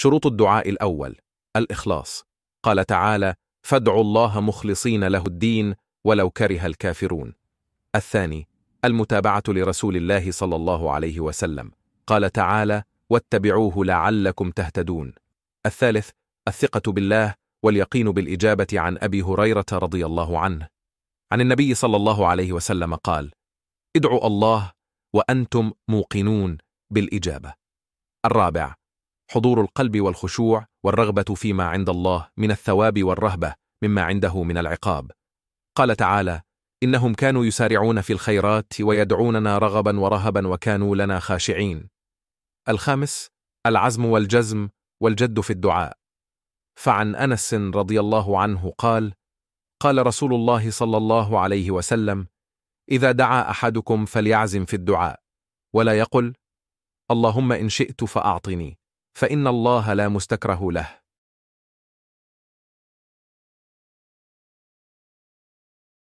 شروط الدعاء الأول الإخلاص قال تعالى فادعوا الله مخلصين له الدين ولو كره الكافرون الثاني المتابعة لرسول الله صلى الله عليه وسلم قال تعالى واتبعوه لعلكم تهتدون الثالث الثقة بالله واليقين بالإجابة عن أبي هريرة رضي الله عنه عن النبي صلى الله عليه وسلم قال ادعوا الله وأنتم موقنون بالإجابة الرابع حضور القلب والخشوع والرغبة فيما عند الله من الثواب والرهبة مما عنده من العقاب قال تعالى إنهم كانوا يسارعون في الخيرات ويدعوننا رغبا ورهبا وكانوا لنا خاشعين الخامس العزم والجزم والجد في الدعاء فعن أنس رضي الله عنه قال قال رسول الله صلى الله عليه وسلم إذا دعا أحدكم فليعزم في الدعاء ولا يقل اللهم إن شئت فأعطني فإن الله لا مستكره له